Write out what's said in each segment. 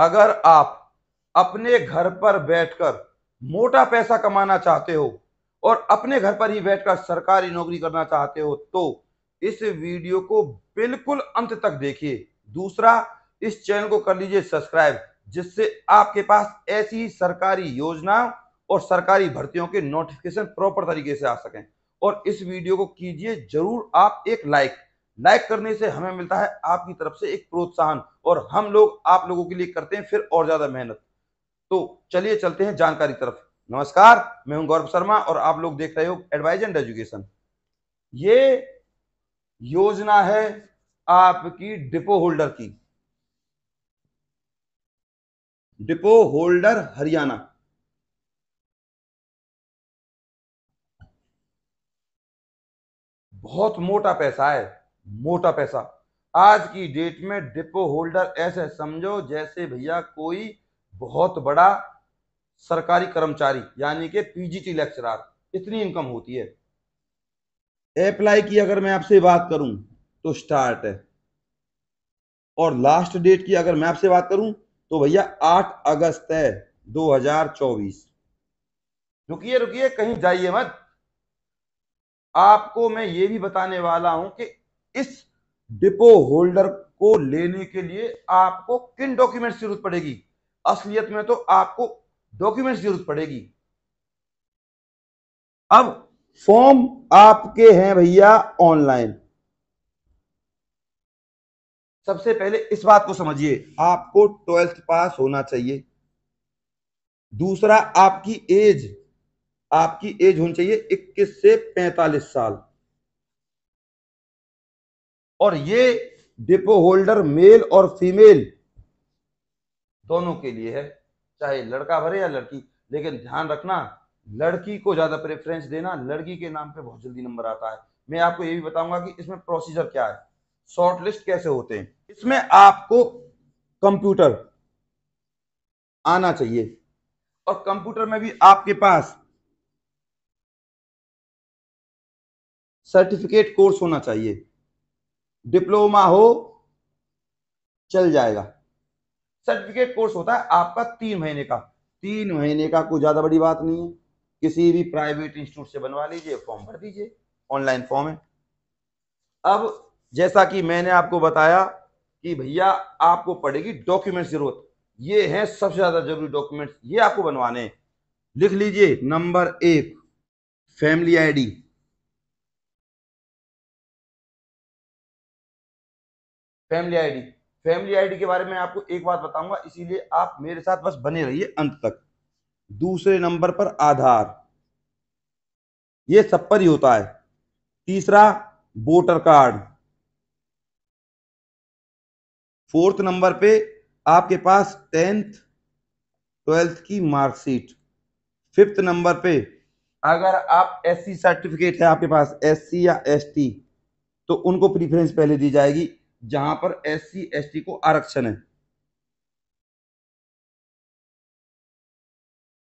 अगर आप अपने घर पर बैठकर मोटा पैसा कमाना चाहते हो और अपने घर पर ही बैठकर सरकारी नौकरी करना चाहते हो तो इस वीडियो को बिल्कुल अंत तक देखिए दूसरा इस चैनल को कर लीजिए सब्सक्राइब जिससे आपके पास ऐसी सरकारी योजनाओं और सरकारी भर्तियों के नोटिफिकेशन प्रॉपर तरीके से आ सकें और इस वीडियो को कीजिए जरूर आप एक लाइक लाइक करने से हमें मिलता है आपकी तरफ से एक प्रोत्साहन और हम लोग आप लोगों के लिए करते हैं फिर और ज्यादा मेहनत तो चलिए चलते हैं जानकारी तरफ नमस्कार मैं हूं गौरव शर्मा और आप लोग देख रहे हो एडवाइज एंड एजुकेशन ये योजना है आपकी डिपो होल्डर की डिपो होल्डर हरियाणा बहुत मोटा पैसा है मोटा पैसा आज की डेट में डिपो होल्डर ऐसे समझो जैसे भैया कोई बहुत बड़ा सरकारी कर्मचारी यानी कि पीजीटी लेक्चरर इतनी इनकम होती है अप्लाई की अगर मैं आपसे बात करूं तो स्टार्ट है और लास्ट डेट की अगर मैं आपसे बात करूं तो भैया 8 अगस्त है 2024 रुकिए रुकिए कहीं जाइए मत आपको मैं ये भी बताने वाला हूं कि इस डिपो होल्डर को लेने के लिए आपको किन डॉक्यूमेंट्स की जरूरत पड़ेगी असलियत में तो आपको डॉक्यूमेंट्स जरूरत पड़ेगी अब फॉर्म आपके हैं भैया ऑनलाइन सबसे पहले इस बात को समझिए आपको ट्वेल्थ पास होना चाहिए दूसरा आपकी एज आपकी एज होनी चाहिए 21 से 45 साल और ये डिपो होल्डर मेल और फीमेल दोनों के लिए है चाहे लड़का भरे या लड़की लेकिन ध्यान रखना लड़की को ज्यादा प्रेफरेंस देना लड़की के नाम पे बहुत जल्दी नंबर आता है मैं आपको ये भी बताऊंगा कि इसमें प्रोसीजर क्या है शॉर्टलिस्ट कैसे होते हैं इसमें आपको कंप्यूटर आना चाहिए और कंप्यूटर में भी आपके पास सर्टिफिकेट कोर्स होना चाहिए डिप्लोमा हो चल जाएगा सर्टिफिकेट कोर्स होता है आपका तीन महीने का तीन महीने का कोई ज़्यादा बड़ी बात नहीं है किसी भी प्राइवेट इंस्टीट्यूट से बनवा लीजिए फॉर्म भर दीजिए ऑनलाइन फॉर्म है अब जैसा कि मैंने आपको बताया कि भैया आपको पड़ेगी डॉक्यूमेंट जरूरत ये है सबसे ज़्यादा जरूरी डॉक्यूमेंट ये आपको बनवाने लिख लीजिए नंबर एक family ID family ID family ID के बारे में आपको एक बात बताऊंगा इसीलिए आप मेरे साथ बस बने रहिए अंत तक दूसरे नंबर पर आधार ये सब पर ही होता है तीसरा वोटर कार्ड फोर्थ नंबर पे आपके पास टेंथ ट्वेल्थ की मार्कशीट फिफ्थ नंबर पे अगर आप एससी सर्टिफिकेट है आपके पास एससी या एसटी तो उनको प्रीफरेंस पहले दी जाएगी जहां पर एस सी को आरक्षण है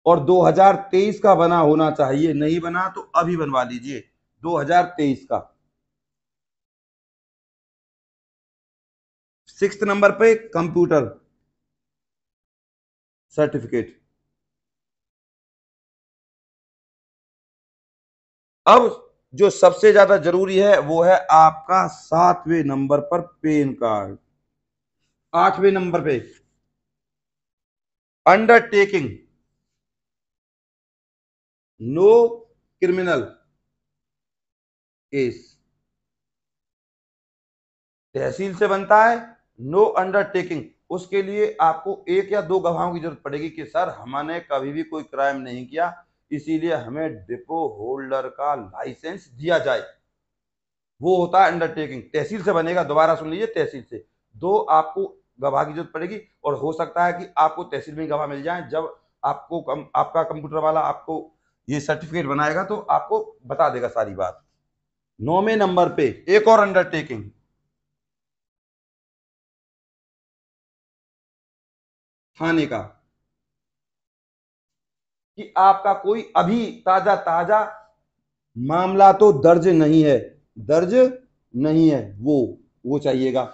और 2023 का बना होना चाहिए नहीं बना तो अभी बनवा लीजिए 2023 का सिक्स नंबर पे कंप्यूटर सर्टिफिकेट अब जो सबसे ज्यादा जरूरी है वो है आपका सातवें नंबर पर पेन कार्ड आठवें नंबर पे अंडरटेकिंग नो क्रिमिनल केस तहसील से बनता है नो अंडरटेकिंग उसके लिए आपको एक या दो गवाहों की जरूरत पड़ेगी कि सर हमने कभी भी कोई क्राइम नहीं किया इसीलिए हमें डिपो होल्डर का लाइसेंस दिया जाए वो होता है अंडरटेकिंग तहसील से बनेगा दोबारा सुन लीजिए तहसील से दो आपको गवाह की जरूरत पड़ेगी और हो सकता है कि आपको तहसील में गवाह मिल जाए जब आपको कम, आपका कंप्यूटर वाला आपको ये सर्टिफिकेट बनाएगा तो आपको बता देगा सारी बात नौवे नंबर पे एक और अंडरटेकिंग थाने का कि आपका कोई अभी ताजा ताजा मामला तो दर्ज नहीं है दर्ज नहीं है वो वो चाहिएगा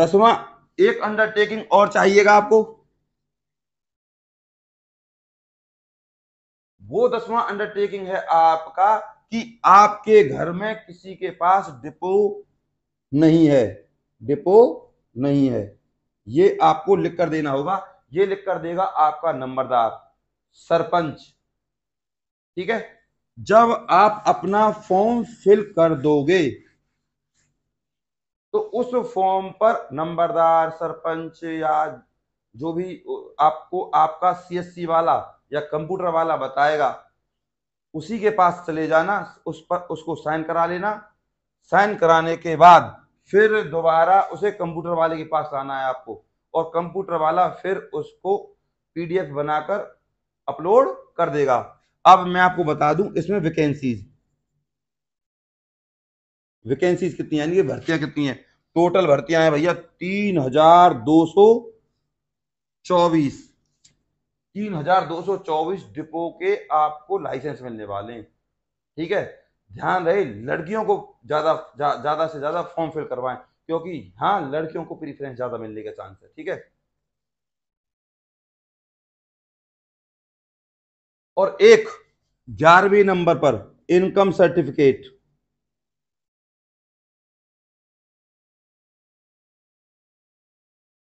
दसवां एक अंडरटेकिंग और चाहिएगा आपको वो दसवां अंडरटेकिंग है आपका कि आपके घर में किसी के पास डिपो नहीं है डिपो नहीं है ये आपको लिख कर देना होगा ये लिख कर देगा आपका नंबरदार सरपंच ठीक है जब आप अपना फॉर्म फिल कर दोगे तो उस फॉर्म पर नंबरदार सरपंच या जो भी आपको आपका सीएससी वाला या कंप्यूटर वाला बताएगा उसी के पास चले जाना उस पर उसको साइन करा लेना साइन कराने के बाद फिर दोबारा उसे कंप्यूटर वाले के पास आना है आपको और कंप्यूटर वाला फिर उसको पीडीएफ बनाकर अपलोड कर देगा अब मैं आपको बता दूं इसमें वैकेंसीज वैकेंसीज कितनी यानी कि भर्तियां कितनी हैं टोटल भर्तियां हैं भैया तीन हजार दो सौ चौबीस तीन हजार दो सौ चौबीस डिपो के आपको लाइसेंस मिलने वाले हैं ठीक है ध्यान रहे लड़कियों को ज्यादा ज्यादा जा, से ज्यादा फॉर्म फिल करवाएं क्योंकि हाँ लड़कियों को प्रीफरेंस ज्यादा मिलने का चांस है ठीक है और एक ग्यारहवीं नंबर पर इनकम सर्टिफिकेट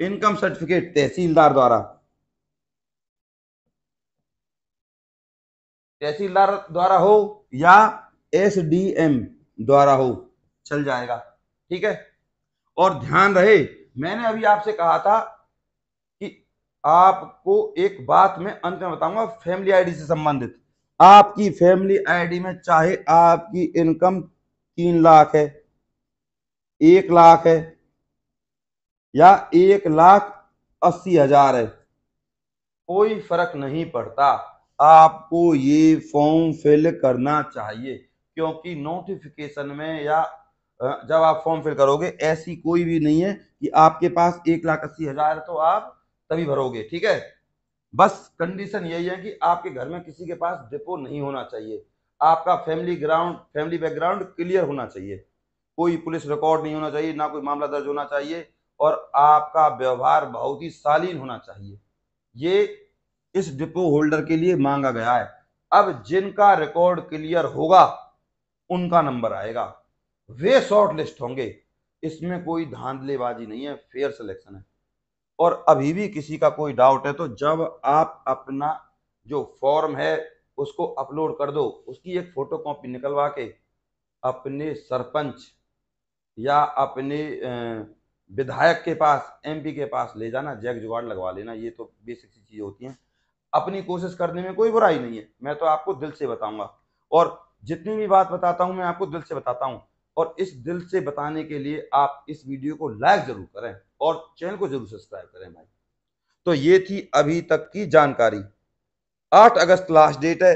इनकम सर्टिफिकेट तहसीलदार द्वारा तहसीलदार द्वारा हो या एसडीएम द्वारा हो चल जाएगा ठीक है और ध्यान रहे मैंने अभी आपसे कहा था आपको एक बात में अंत में बताऊंगा फैमिली आईडी से संबंधित आपकी फैमिली आईडी में चाहे आपकी इनकम तीन लाख है एक लाख है या एक लाख अस्सी हजार है कोई फर्क नहीं पड़ता आपको ये फॉर्म फिल करना चाहिए क्योंकि नोटिफिकेशन में या जब आप फॉर्म फिल करोगे ऐसी कोई भी नहीं है कि आपके पास एक लाख अस्सी हजार है तो आप तभी भरोगे ठीक है बस कंडीशन यही है कि आपके घर में किसी के पास डिपो नहीं होना चाहिए आपका family ground family background clear होना चाहिए कोई पुलिस रिकॉर्ड नहीं होना चाहिए ना कोई मामला दर्ज होना चाहिए और आपका व्यवहार बहुत ही शालीन होना चाहिए ये इस डिपो होल्डर के लिए मांगा गया है अब जिनका रिकॉर्ड क्लियर होगा उनका नंबर आएगा वे शॉर्ट लिस्ट होंगे इसमें कोई धांधलेबाजी नहीं है फेयर सिलेक्शन है और अभी भी किसी का कोई डाउट है तो जब आप अपना जो फॉर्म है उसको अपलोड कर दो उसकी एक फ़ोटो कॉपी निकलवा के अपने सरपंच या अपने विधायक के पास एमपी के पास ले जाना जैक जुगाड़ लगवा लेना ये तो बेसिक सी चीज़ होती हैं अपनी कोशिश करने में कोई बुराई नहीं है मैं तो आपको दिल से बताऊंगा और जितनी भी बात बताता हूं मैं आपको दिल से बताता हूँ और इस दिल से बताने के लिए आप इस वीडियो को लाइक ज़रूर करें और चैनल को जरूर सब्सक्राइब करें भाई तो ये थी अभी तक की जानकारी आठ अगस्त लास्ट डेट है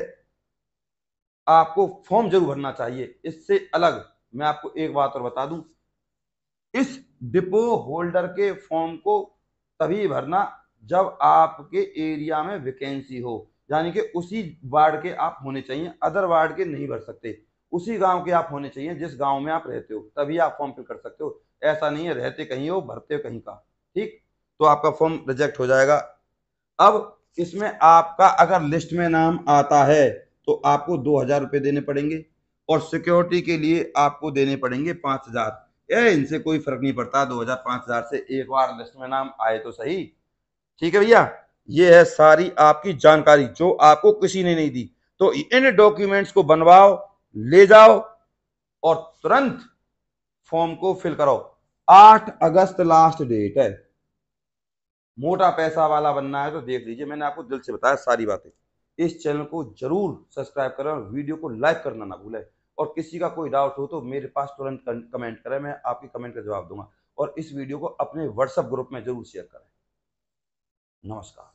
आपको फॉर्म जरूर भरना चाहिए इससे अलग मैं आपको एक बात और बता दूं इस डिपो होल्डर के फॉर्म को तभी भरना जब आपके एरिया में वैकेंसी हो यानी कि उसी वार्ड के आप होने चाहिए अदर वार्ड के नहीं भर सकते उसी गांव के आप होने चाहिए जिस गांव में आप रहते हो तभी आप फॉर्म फिल कर सकते हो ऐसा नहीं है रहते कहीं हो भरते हो कहीं का ठीक तो आपका फॉर्म रिजेक्ट हो जाएगा अब इसमें आपका अगर लिस्ट में नाम आता है तो आपको दो हजार रुपये देने पड़ेंगे और सिक्योरिटी के लिए आपको देने पड़ेंगे पांच हजार ए इनसे कोई फर्क नहीं पड़ता दो हजार पांच हजार से एक बार लिस्ट में नाम आए तो सही ठीक है भैया ये है सारी आपकी जानकारी जो आपको किसी ने नहीं दी तो इन डॉक्यूमेंट्स को बनवाओ ले जाओ और तुरंत फॉर्म को फिल करो आठ अगस्त लास्ट डेट है मोटा पैसा वाला बनना है तो देख लीजिए मैंने आपको दिल से बताया सारी बातें इस चैनल को जरूर सब्सक्राइब करें और वीडियो को लाइक करना ना भूलें और किसी का कोई डाउट हो तो मेरे पास तुरंत कमेंट करें मैं आपकी कमेंट का जवाब दूंगा और इस वीडियो को अपने व्हाट्सएप ग्रुप में जरूर शेयर करें नमस्कार